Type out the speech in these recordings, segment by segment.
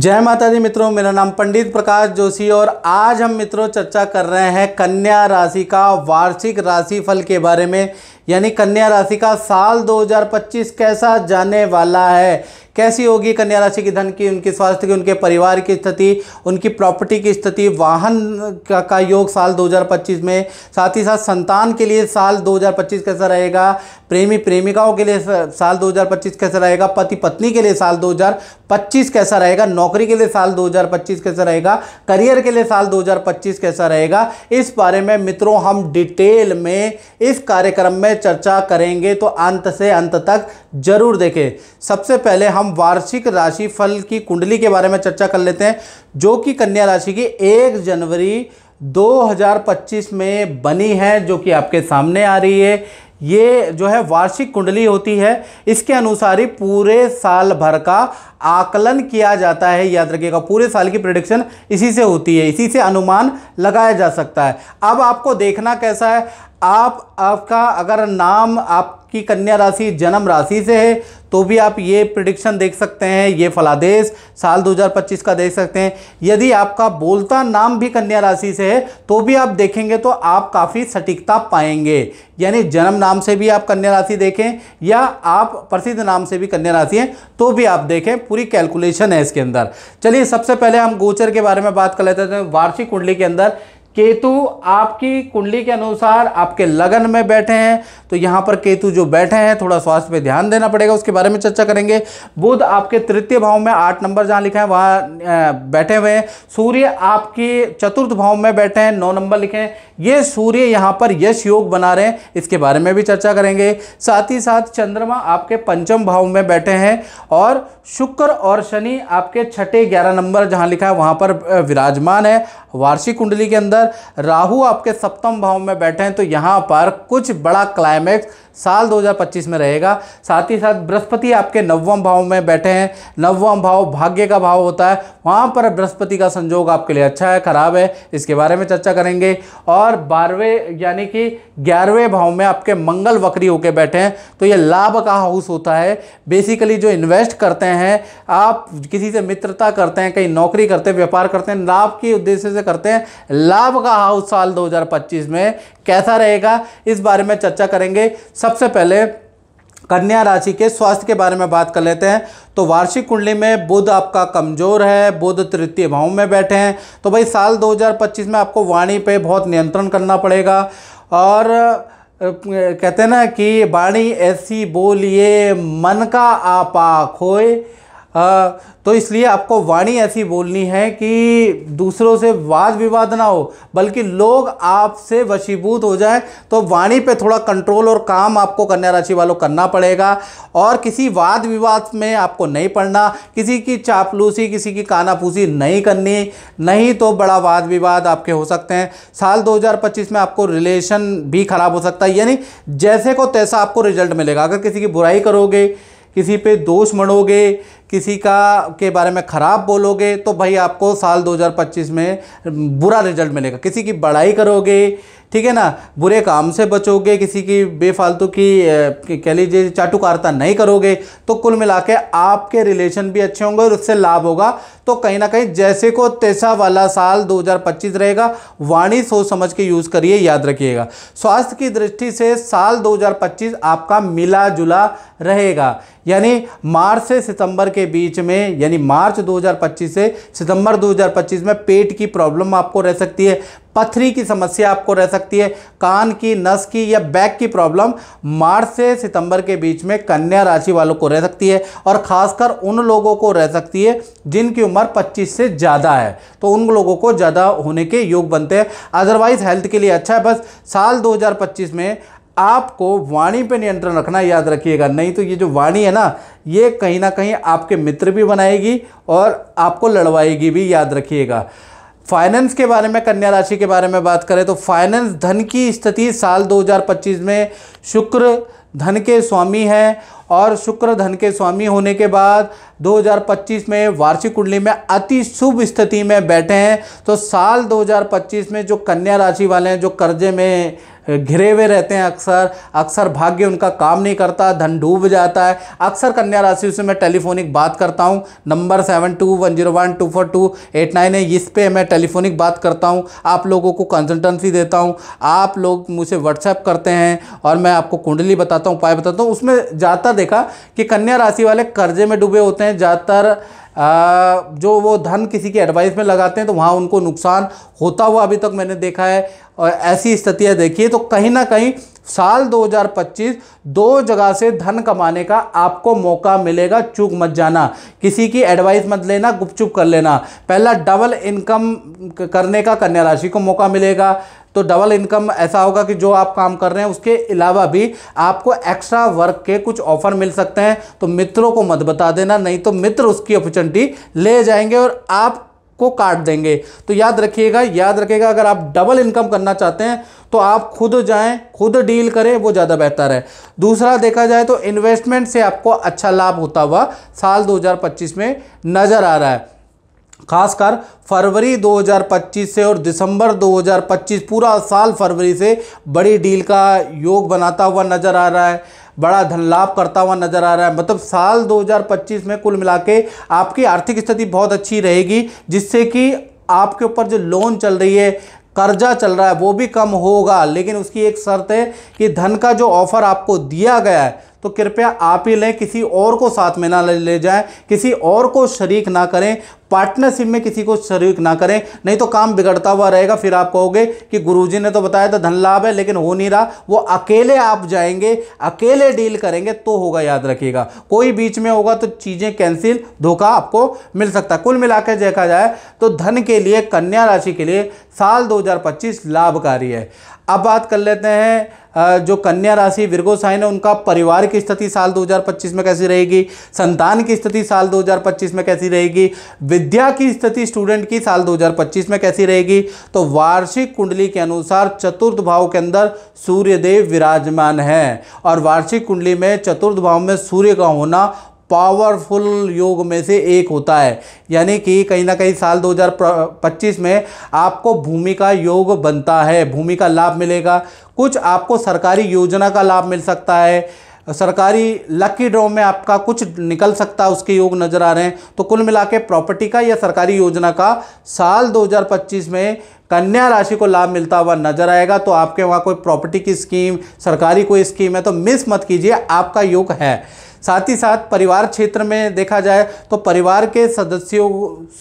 जय माता दी मित्रों मेरा नाम पंडित प्रकाश जोशी और आज हम मित्रों चर्चा कर रहे हैं कन्या राशि का वार्षिक राशिफल के बारे में यानी कन्या राशि का साल 2025 कैसा जाने वाला है कैसी होगी कन्या राशि की धन की उनके स्वास्थ्य की उनके परिवार की स्थिति उनकी प्रॉपर्टी की स्थिति वाहन का, का योग साल 2025 में साथ ही साथ संतान के लिए साल 2025 कैसा रहेगा प्रेमी प्रेमिकाओं के लिए साल 2025 कैसा रहेगा पति पत्नी के लिए साल 2025 कैसा रहेगा नौकरी के लिए साल 2025 कैसा रहेगा करियर के लिए साल 2025 कैसा रहेगा इस बारे में मित्रों हम डिटेल में इस कार्यक्रम में चर्चा करेंगे तो अंत से अंत तक जरूर देखें सबसे पहले हम वार्षिक राशिफल की कुंडली के बारे में चर्चा कर लेते हैं जो कि कन्या राशि की एक जनवरी 2025 में बनी है जो कि आपके सामने आ रही है ये जो है वार्षिक कुंडली होती है इसके अनुसार ही पूरे साल भर का आकलन किया जाता है याद रखिएगा पूरे साल की प्रिडिक्शन इसी से होती है इसी से अनुमान लगाया जा सकता है अब आपको देखना कैसा है आप आपका अगर नाम आपकी कन्या राशि जन्म राशि से है तो भी आप ये प्रिडिक्शन देख सकते हैं ये फलादेश साल 2025 का देख सकते हैं यदि आपका बोलता नाम भी कन्या राशि से है तो भी आप देखेंगे तो आप काफ़ी सटीकता पाएंगे यानी जन्म नाम से भी आप कन्या राशि देखें या आप प्रसिद्ध नाम से भी कन्या राशि है तो भी आप देखें पूरी कैलकुलेशन है इसके अंदर चलिए सबसे पहले हम गोचर के बारे में बात कर लेते हैं वार्षिक कुंडली के अंदर केतु आपकी कुंडली के अनुसार आपके लगन में बैठे हैं तो यहाँ पर केतु जो बैठे हैं थोड़ा स्वास्थ्य पे ध्यान देना पड़ेगा उसके बारे में चर्चा करेंगे बुध आपके तृतीय भाव में आठ नंबर जहाँ लिखा है वहाँ बैठे हुए हैं सूर्य आपके चतुर्थ भाव में बैठे हैं नौ नंबर लिखे हैं ये सूर्य यहाँ पर यश योग बना रहे हैं इसके बारे में भी चर्चा करेंगे साथ ही साथ चंद्रमा आपके पंचम भाव में बैठे हैं और शुक्र और शनि आपके छठे ग्यारह नंबर जहाँ लिखा है वहाँ पर विराजमान है वार्षिक कुंडली के अंदर अंदर राहु आपके सप्तम भाव में बैठे हैं तो यहाँ पर कुछ बड़ा क्लाइमैक्स साल 2025 में रहेगा साथ ही साथ बृहस्पति आपके नवम भाव में बैठे हैं नवम भाव भाग्य का भाव होता है वहाँ पर बृहस्पति का संजोग आपके लिए अच्छा है खराब है इसके बारे में चर्चा करेंगे और बारहवें यानी कि ग्यारहवें भाव में आपके मंगल वक्री होकर बैठे हैं तो ये लाभ का हाउस होता है बेसिकली जो इन्वेस्ट करते हैं आप किसी से मित्रता करते हैं कहीं नौकरी करते हैं व्यापार करते हैं लाभ के उद्देश्य से करते हैं लाभ आपका हाउस साल 2025 में कैसा रहेगा इस बारे में चर्चा करेंगे सबसे पहले कन्या राशि के स्वास्थ्य के बारे में बात कर लेते हैं तो वार्षिक कुंडली में बुध आपका कमजोर है बुध तृतीय भाव में बैठे हैं तो भाई साल 2025 में आपको वाणी पे बहुत नियंत्रण करना पड़ेगा और कहते हैं ना कि वाणी ऐसी बोलिए मन का आपा खोए आ, हाँ, तो इसलिए आपको वाणी ऐसी बोलनी है कि दूसरों से वाद विवाद ना हो बल्कि लोग आपसे वशीभूत हो जाएं तो वाणी पे थोड़ा कंट्रोल और काम आपको कन्या राशि वालों करना पड़ेगा और किसी वाद विवाद में आपको नहीं पड़ना किसी की चापलूसी किसी की कानापूसी नहीं करनी नहीं तो बड़ा वाद विवाद आपके हो सकते हैं साल दो में आपको रिलेशन भी ख़राब हो सकता है यानी जैसे को तैसा आपको रिजल्ट मिलेगा अगर किसी की बुराई करोगे किसी पे दोष मढ़ोगे किसी का के बारे में ख़राब बोलोगे तो भाई आपको साल 2025 में बुरा रिजल्ट मिलेगा किसी की बड़ाई करोगे ठीक है ना बुरे काम से बचोगे किसी की बेफालतू की कह लीजिए चाटुकारता नहीं करोगे तो कुल मिला के आपके रिलेशन भी अच्छे होंगे और उससे लाभ होगा तो कहीं ना कहीं जैसे को तैसा वाला साल 2025 रहेगा वाणी सोच समझ के यूज़ करिए याद रखिएगा स्वास्थ्य की दृष्टि से साल 2025 आपका मिला जुला रहेगा यानी मार्च से सितंबर के बीच में यानी मार्च 2025 से सितंबर 2025 में पेट की प्रॉब्लम आपको रह सकती है पथरी की समस्या आपको रह सकती है कान की नस की या बैक की प्रॉब्लम मार्च से सितंबर के बीच में कन्या राशि वालों को रह सकती है और खासकर उन लोगों को रह सकती है जिनकी उम्र 25 से ज़्यादा है तो उन लोगों को ज़्यादा होने के योग बनते हैं अदरवाइज़ हेल्थ के लिए अच्छा है बस साल 2025 में आपको वाणी पे नियंत्रण रखना याद रखिएगा नहीं तो ये जो वाणी है ना ये कहीं ना कहीं आपके मित्र भी बनाएगी और आपको लड़वाएगी भी याद रखिएगा फाइनेंस के बारे में कन्या राशि के बारे में बात करें तो फाइनेंस धन की स्थिति साल 2025 में शुक्र धन के स्वामी हैं और शुक्र धन के स्वामी होने के बाद 2025 में वार्षिक कुंडली में अति शुभ स्थिति में बैठे हैं तो साल 2025 में जो कन्या राशि वाले हैं जो कर्जे में घिरे हुए रहते हैं अक्सर अक्सर भाग्य उनका काम नहीं करता धन डूब जाता है अक्सर कन्या राशि से मैं टेलीफोनिक बात करता हूँ number seven two one zero one two four two eight nine है इस पर मैं टेलीफोनिक बात करता हूँ आप लोगों को कंसल्टेंसी देता हूँ आप लोग मुझे व्हाट्सएप करते हैं और मैं आपको कुंडली बताता हूँ उपाय बताता हूँ उसमें ज़्यादातर देखा कि कन्या राशि वाले कर्जे में डूबे होते हैं ज़्यादातर जो वो धन किसी की एडवाइस में लगाते हैं तो वहाँ उनको नुकसान होता हुआ अभी तक मैंने देखा है और ऐसी स्थितियाँ देखी है तो कहीं ना कहीं साल 2025 दो जगह से धन कमाने का आपको मौका मिलेगा चूक मत जाना किसी की एडवाइस मत लेना गुपचुप कर लेना पहला डबल इनकम करने का कन्या राशि को मौका मिलेगा तो डबल इनकम ऐसा होगा कि जो आप काम कर रहे हैं उसके अलावा भी आपको एक्स्ट्रा वर्क के कुछ ऑफर मिल सकते हैं तो मित्रों को मत बता देना नहीं तो मित्र उसकी अपॉर्चुनिटी ले जाएंगे और आप को काट देंगे तो याद रखिएगा याद रखिएगा अगर आप डबल इनकम करना चाहते हैं तो आप खुद जाएं खुद डील करें वो ज़्यादा बेहतर है दूसरा देखा जाए तो इन्वेस्टमेंट से आपको अच्छा लाभ होता हुआ साल 2025 में नज़र आ रहा है खासकर फरवरी 2025 से और दिसंबर 2025 पूरा साल फरवरी से बड़ी डील का योग बनाता हुआ नज़र आ रहा है बड़ा धन लाभ करता हुआ नजर आ रहा है मतलब साल 2025 में कुल मिला आपकी आर्थिक स्थिति बहुत अच्छी रहेगी जिससे कि आपके ऊपर जो लोन चल रही है कर्जा चल रहा है वो भी कम होगा लेकिन उसकी एक शर्त है कि धन का जो ऑफर आपको दिया गया है तो कृपया आप ही लें किसी और को साथ में ना ले जाएं किसी और को शरीक ना करें पार्टनरशिप में किसी को शरीक ना करें नहीं तो काम बिगड़ता हुआ रहेगा फिर आप कहोगे कि गुरुजी ने तो बताया था धन लाभ है लेकिन हो नहीं रहा वो अकेले आप जाएंगे अकेले डील करेंगे तो होगा याद रखिएगा कोई बीच में होगा तो चीज़ें कैंसिल धोखा आपको मिल सकता है कुल मिला देखा जाए तो धन के लिए कन्या राशि के लिए साल 2025 लाभकारी है अब बात कर लेते हैं जो कन्या राशि विरगो साइन है उनका परिवार की स्थिति साल 2025 में कैसी रहेगी संतान की स्थिति साल 2025 में कैसी रहेगी विद्या की स्थिति स्टूडेंट की साल 2025 में कैसी रहेगी तो वार्षिक कुंडली के अनुसार चतुर्थ भाव के अंदर सूर्यदेव विराजमान है और वार्षिक कुंडली में चतुर्थ भाव में सूर्य का होना पावरफुल योग में से एक होता है यानी कि कहीं ना कहीं साल 2025 में आपको भूमि का योग बनता है भूमि का लाभ मिलेगा कुछ आपको सरकारी योजना का लाभ मिल सकता है सरकारी लकी ड्रॉ में आपका कुछ निकल सकता है उसके योग नज़र आ रहे हैं तो कुल मिला के प्रॉपर्टी का या सरकारी योजना का साल 2025 में कन्या राशि को लाभ मिलता हुआ नजर आएगा तो आपके वहाँ कोई प्रॉपर्टी की स्कीम सरकारी कोई स्कीम है तो मिस मत कीजिए आपका योग है साथ ही साथ परिवार क्षेत्र में देखा जाए तो परिवार के सदस्यों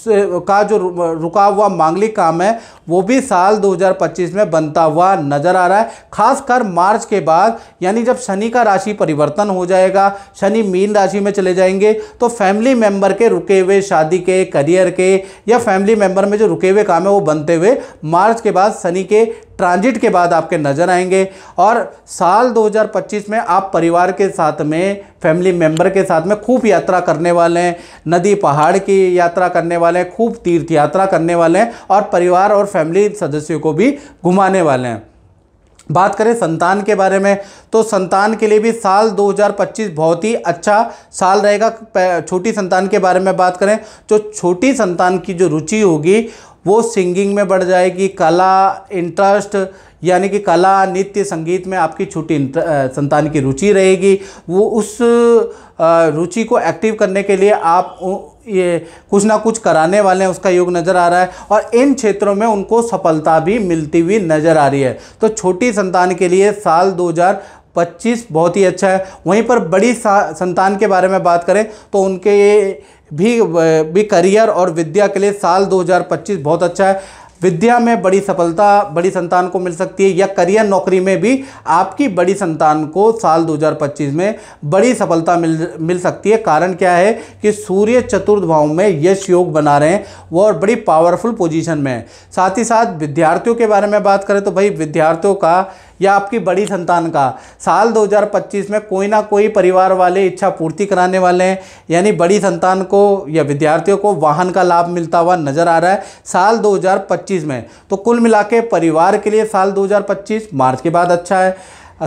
से का जो रुका हुआ मांगलिक काम है वो भी साल 2025 में बनता हुआ नज़र आ रहा है खासकर मार्च के बाद यानी जब शनि का राशि परिवर्तन हो जाएगा शनि मीन राशि में चले जाएंगे तो फैमिली मेंबर के रुके हुए शादी के करियर के या फैमिली मेंबर में जो रुके हुए काम है वो बनते हुए मार्च के बाद शनि के ट्रांजिट के बाद आपके नज़र आएंगे और साल 2025 में आप परिवार के साथ में फैमिली मेम्बर के साथ में खूब यात्रा करने वाले हैं नदी पहाड़ की यात्रा करने वाले हैं खूब तीर्थ यात्रा करने वाले हैं और परिवार और फैमिली सदस्यों को भी घुमाने वाले हैं बात करें संतान के बारे में तो संतान के लिए भी साल 2025 बहुत ही अच्छा साल रहेगा छोटी संतान के बारे में बात करें तो छोटी संतान की जो रुचि होगी वो सिंगिंग में बढ़ जाएगी कला इंटरेस्ट यानी कि कला नृत्य संगीत में आपकी छोटी संतान की रुचि रहेगी वो उस रुचि को एक्टिव करने के लिए आप ये कुछ ना कुछ कराने वाले हैं उसका योग नज़र आ रहा है और इन क्षेत्रों में उनको सफलता भी मिलती हुई नज़र आ रही है तो छोटी संतान के लिए साल 2025 बहुत ही अच्छा है वहीं पर बड़ी संतान के बारे में बात करें तो उनके भी भी करियर और विद्या के लिए साल 2025 बहुत अच्छा है विद्या में बड़ी सफलता बड़ी संतान को मिल सकती है या करियर नौकरी में भी आपकी बड़ी संतान को साल 2025 में बड़ी सफलता मिल मिल सकती है कारण क्या है कि सूर्य चतुर्थ भाव में यश योग बना रहे हैं वो और बड़ी पावरफुल पोजीशन में है साथ ही साथ विद्यार्थियों के बारे में बात करें तो भाई विद्यार्थियों का या आपकी बड़ी संतान का साल 2025 में कोई ना कोई परिवार वाले इच्छा पूर्ति कराने वाले हैं यानी बड़ी संतान को या विद्यार्थियों को वाहन का लाभ मिलता हुआ नजर आ रहा है साल 2025 में तो कुल मिला परिवार के लिए साल 2025 मार्च के बाद अच्छा है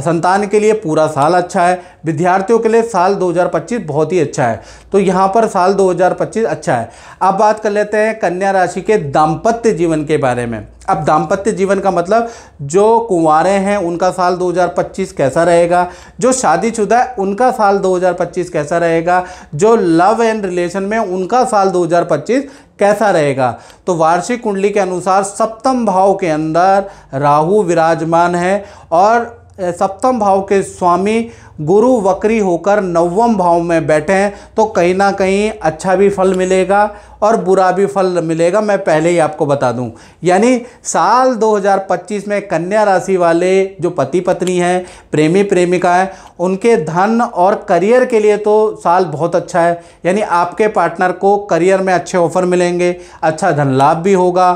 संतान के लिए पूरा साल अच्छा है विद्यार्थियों के लिए साल 2025 बहुत ही अच्छा है तो यहाँ पर साल 2025 अच्छा है अब बात कर लेते हैं कन्या राशि के दाम्पत्य जीवन के बारे में अब दाम्पत्य जीवन का मतलब जो कुंवारे हैं उनका साल 2025 कैसा रहेगा जो शादीशुदा है उनका साल 2025 कैसा रहेगा जो लव एंड रिलेशन में उनका साल 2025 कैसा रहेगा तो वार्षिक कुंडली के अनुसार सप्तम भाव के अंदर राहु विराजमान है और सप्तम भाव के स्वामी गुरु वक्री होकर नवम भाव में बैठे हैं तो कहीं ना कहीं अच्छा भी फल मिलेगा और बुरा भी फल मिलेगा मैं पहले ही आपको बता दूं यानी साल 2025 में कन्या राशि वाले जो पति पत्नी हैं प्रेमी प्रेमिका हैं उनके धन और करियर के लिए तो साल बहुत अच्छा है यानी आपके पार्टनर को करियर में अच्छे ऑफर मिलेंगे अच्छा धन लाभ भी होगा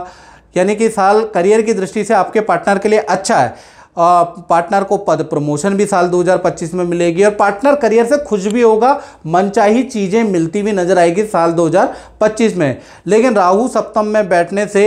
यानी कि साल करियर की दृष्टि से आपके पार्टनर के लिए अच्छा है पार्टनर को पद प्रमोशन भी साल 2025 में मिलेगी और पार्टनर करियर से खुश भी होगा मनचाही चीज़ें मिलती हुई नजर आएगी साल 2025 में लेकिन राहु सप्तम में बैठने से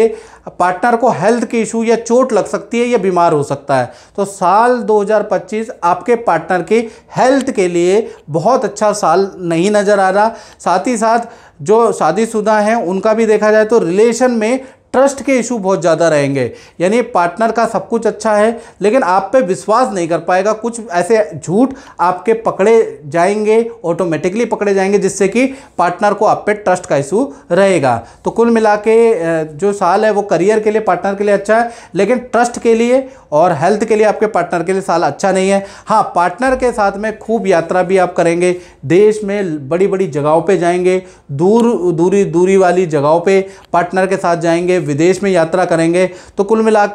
पार्टनर को हेल्थ के इशू या चोट लग सकती है या बीमार हो सकता है तो साल 2025 आपके पार्टनर की हेल्थ के लिए बहुत अच्छा साल नहीं नज़र आ रहा साथ ही साथ जो शादीशुदा हैं उनका भी देखा जाए तो रिलेशन में ट्रस्ट के इशू बहुत ज़्यादा रहेंगे यानी पार्टनर का सब कुछ अच्छा है लेकिन आप पे विश्वास नहीं कर पाएगा कुछ ऐसे झूठ आपके पकड़े जाएंगे ऑटोमेटिकली पकड़े जाएंगे जिससे कि पार्टनर को आप पे ट्रस्ट का इशू रहेगा तो कुल मिला के जो साल है वो करियर के लिए पार्टनर के लिए अच्छा है लेकिन ट्रस्ट के लिए और हेल्थ के लिए आपके पार्टनर के लिए साल अच्छा नहीं है हाँ पार्टनर के साथ में खूब यात्रा भी आप करेंगे देश में बड़ी बड़ी जगहों पर जाएंगे दूर दूरी दूरी वाली जगहों पर पार्टनर के साथ जाएंगे विदेश में यात्रा करेंगे तो कुल मिला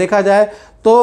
देखा जाए तो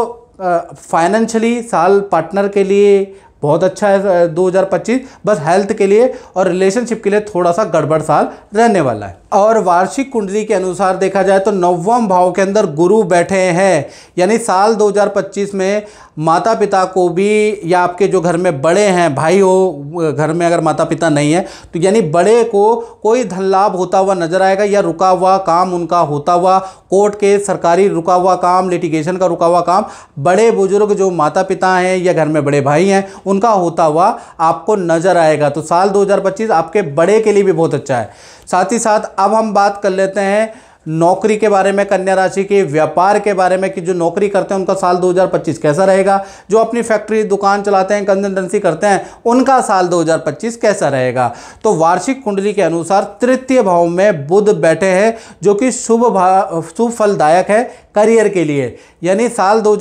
फाइनेंशली साल पार्टनर के लिए बहुत अच्छा है 2025 बस हेल्थ के लिए और रिलेशनशिप के लिए थोड़ा सा गड़बड़ साल रहने वाला है और वार्षिक कुंडली के अनुसार देखा जाए तो नवम भाव के अंदर गुरु बैठे हैं यानी साल 2025 में माता पिता को भी या आपके जो घर में बड़े हैं भाई हो घर में अगर माता पिता नहीं है तो यानी बड़े को कोई धन लाभ होता हुआ नजर आएगा या रुका हुआ काम उनका होता हुआ कोर्ट के सरकारी रुका हुआ काम लिटिगेशन का रुका हुआ काम बड़े बुजुर्ग जो माता पिता हैं या घर में बड़े भाई हैं उनका होता हुआ आपको नजर आएगा तो साल दो आपके बड़े के लिए भी बहुत अच्छा है साथ ही साथ अब हम बात कर लेते हैं नौकरी के बारे में कन्या राशि के व्यापार के बारे में कि जो नौकरी करते हैं उनका साल 2025 कैसा रहेगा जो अपनी फैक्ट्री दुकान चलाते हैं कंसल्टेंसी करते हैं उनका साल 2025 कैसा रहेगा तो वार्षिक कुंडली के अनुसार तृतीय भाव में बुध बैठे हैं जो कि शुभ शुभ फलदायक है करियर के लिए यानी साल दो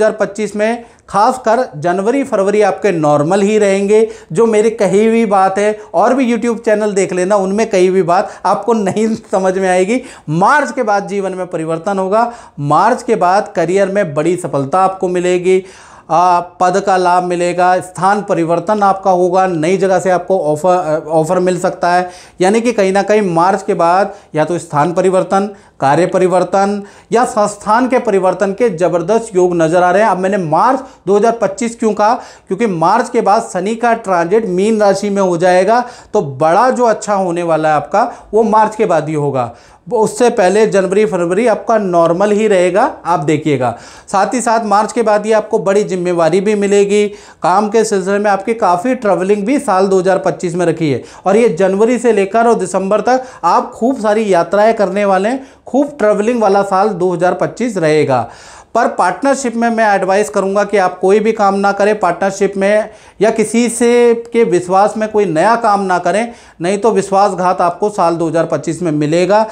में खासकर जनवरी फरवरी आपके नॉर्मल ही रहेंगे जो मेरी कही हुई बात है और भी यूट्यूब चैनल देख लेना उनमें कही हुई बात आपको नहीं समझ में आएगी मार्च के बाद जीवन में परिवर्तन होगा मार्च के बाद करियर में बड़ी सफलता आपको मिलेगी आ, पद का लाभ मिलेगा स्थान परिवर्तन आपका होगा नई जगह से आपको ऑफर ऑफर मिल सकता है यानी कि कहीं ना कहीं मार्च के बाद या तो स्थान परिवर्तन कार्य परिवर्तन या संस्थान के परिवर्तन के जबरदस्त योग नजर आ रहे हैं अब मैंने मार्च 2025 क्यों कहा क्योंकि मार्च के बाद शनि का ट्रांजिट मीन राशि में हो जाएगा तो बड़ा जो अच्छा होने वाला है आपका वो मार्च के बाद ही होगा उससे पहले जनवरी फरवरी आपका नॉर्मल ही रहेगा आप देखिएगा साथ ही साथ मार्च के बाद ही आपको बड़ी जिम्मेवारी भी मिलेगी काम के सिलसिले में आपकी काफ़ी ट्रैवलिंग भी साल 2025 में रखी है और ये जनवरी से लेकर और दिसंबर तक आप खूब सारी यात्राएं करने वाले हैं खूब ट्रेवलिंग वाला साल 2025 रहेगा पर पार्टनरशिप में मैं एडवाइस करूंगा कि आप कोई भी काम ना करें पार्टनरशिप में या किसी से के विश्वास में कोई नया काम ना करें नहीं तो विश्वासघात आपको साल 2025 में मिलेगा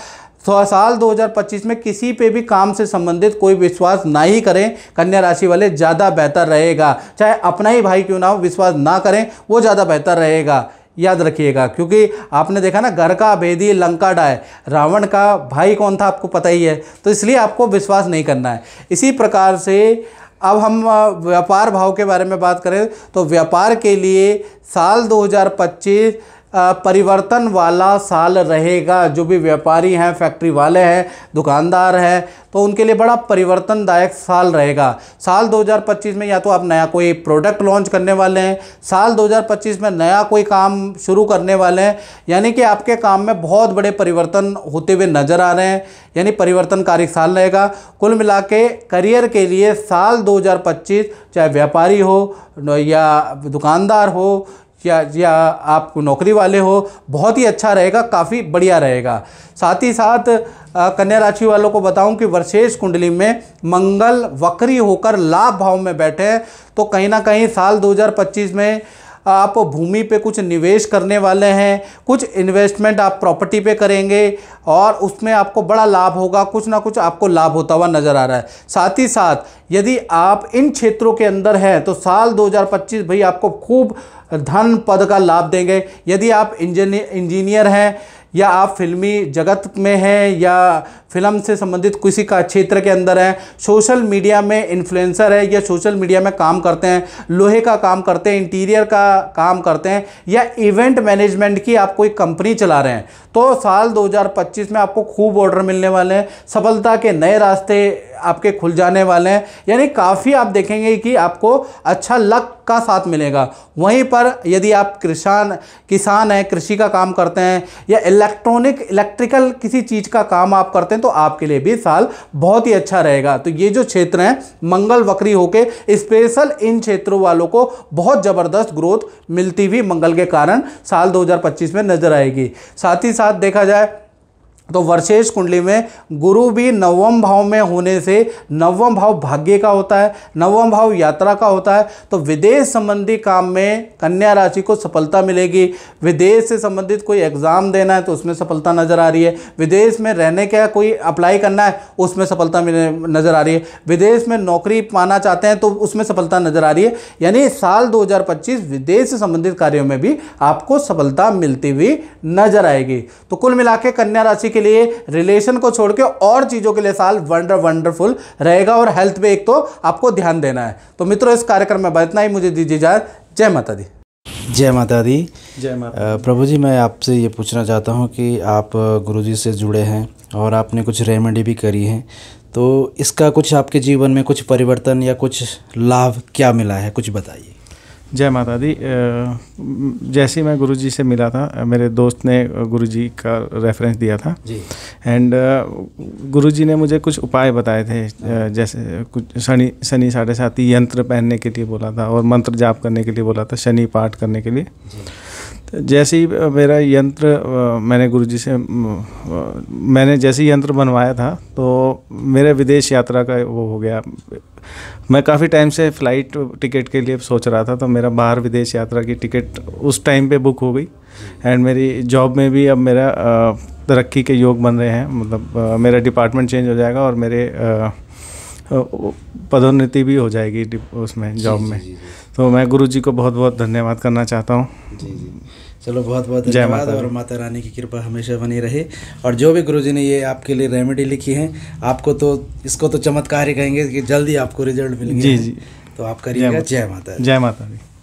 तो साल 2025 में किसी पे भी काम से संबंधित कोई विश्वास ना ही करें कन्या राशि वाले ज़्यादा बेहतर रहेगा चाहे अपना ही भाई क्यों ना हो विश्वास ना करें वो ज़्यादा बेहतर रहेगा याद रखिएगा क्योंकि आपने देखा ना घर का भेदी लंका डाय रावण का भाई कौन था आपको पता ही है तो इसलिए आपको विश्वास नहीं करना है इसी प्रकार से अब हम व्यापार भाव के बारे में बात करें तो व्यापार के लिए साल 2025 परिवर्तन वाला साल रहेगा जो भी व्यापारी हैं फैक्ट्री वाले हैं दुकानदार हैं तो उनके लिए बड़ा परिवर्तनदायक साल रहेगा साल 2025 में या तो आप नया कोई प्रोडक्ट लॉन्च करने वाले हैं साल 2025 में नया कोई काम शुरू करने वाले हैं यानी कि आपके काम में बहुत बड़े परिवर्तन होते हुए नज़र आ रहे हैं यानी परिवर्तनकारी साल रहेगा कुल मिला के करियर के लिए साल 2025 चाहे व्यापारी हो या दुकानदार हो या या आप नौकरी वाले हो बहुत ही अच्छा रहेगा काफ़ी बढ़िया रहेगा साथ ही साथ कन्या राशि वालों को बताऊं कि वर्षेश कुंडली में मंगल वक्री होकर लाभ भाव में बैठे हैं तो कहीं ना कहीं साल 2025 में आप भूमि पे कुछ निवेश करने वाले हैं कुछ इन्वेस्टमेंट आप प्रॉपर्टी पे करेंगे और उसमें आपको बड़ा लाभ होगा कुछ ना कुछ आपको लाभ होता हुआ नज़र आ रहा है साथ ही साथ यदि आप इन क्षेत्रों के अंदर हैं तो साल 2025 भाई आपको खूब धन पद का लाभ देंगे यदि आप इंजीनियर इंजीनियर हैं या आप फिल्मी जगत में हैं या फिल्म से संबंधित किसी का क्षेत्र के अंदर हैं सोशल मीडिया में इन्फ्लुएंसर है या सोशल मीडिया में काम करते हैं लोहे का काम करते हैं इंटीरियर का काम करते हैं या इवेंट मैनेजमेंट की आप कोई कंपनी चला रहे हैं तो साल 2025 में आपको खूब ऑर्डर मिलने वाले हैं सफलता के नए रास्ते आपके खुल जाने वाले हैं यानी काफ़ी आप देखेंगे कि आपको अच्छा लक का साथ मिलेगा वहीं पर यदि आप किसान किसान हैं कृषि का काम करते हैं या इलेक्ट्रॉनिक इलेक्ट्रिकल किसी चीज़ का काम आप करते हैं तो आपके लिए भी साल बहुत ही अच्छा रहेगा तो ये जो क्षेत्र हैं मंगल वक्री होके स्पेशल इन क्षेत्रों वालों को बहुत ज़बरदस्त ग्रोथ मिलती हुई मंगल के कारण साल दो में नजर आएगी साथ ही साथ साथ देखा जाए तो वर्षेश कुंडली में गुरु भी नवम भाव में होने से नवम भाव भाग्य का होता है नवम भाव यात्रा का होता है तो विदेश संबंधी काम में कन्या राशि को सफलता मिलेगी विदेश से संबंधित कोई एग्ज़ाम देना है तो उसमें सफलता नज़र आ रही है विदेश में रहने का कोई अप्लाई करना है उसमें सफलता नज़र आ रही है विदेश में नौकरी पाना चाहते हैं तो उसमें सफलता नज़र आ रही है यानी साल दो विदेश से संबंधित कार्यों में भी आपको सफलता मिलती हुई नज़र आएगी तो कुल मिला कन्या राशि के लिए रिलेशन को छोड़ के और चीज़ों के लिए साल वंडर वंडरफुल रहेगा और हेल्थ पे एक तो आपको ध्यान देना है तो मित्रों इस कार्यक्रम में इतना ही मुझे दीजिए जाए जय माता दी जय माता दी जय माता प्रभु जी मैं आपसे ये पूछना चाहता हूँ कि आप गुरु जी से जुड़े हैं और आपने कुछ रेमेडी भी करी है तो इसका कुछ आपके जीवन में कुछ परिवर्तन या कुछ लाभ क्या मिला है कुछ बताइए जय माता दी जैसे मैं गुरुजी से मिला था मेरे दोस्त ने गुरुजी का रेफरेंस दिया था एंड गुरुजी ने मुझे कुछ उपाय बताए थे जैसे कुछ शनि शनि साढ़े साथी यंत्र पहनने के लिए बोला था और मंत्र जाप करने के लिए बोला था शनि पाठ करने के लिए जैसे ही मेरा यंत्र मैंने गुरुजी से मैंने जैसे ही यंत्र बनवाया था तो मेरे विदेश यात्रा का वो हो गया मैं काफ़ी टाइम से फ़्लाइट टिकट के लिए सोच रहा था तो मेरा बाहर विदेश यात्रा की टिकट उस टाइम पे बुक हो गई एंड मेरी जॉब में भी अब मेरा तरक्की के योग बन रहे हैं मतलब मेरा डिपार्टमेंट चेंज हो जाएगा और मेरे पदोन्नति भी हो जाएगी उसमें जॉब में जी, जी, जी। तो मैं गुरु जी को बहुत बहुत धन्यवाद करना चाहता हूँ चलो बहुत बहुत धन्यवाद और माता रानी की कृपा हमेशा बनी रहे और जो भी गुरुजी ने ये आपके लिए रेमेडी लिखी है आपको तो इसको तो चमत्कार ही कहेंगे कि जल्दी आपको रिजल्ट मिलेंगे जी जी तो आप करिएगा जय माता जय माता दी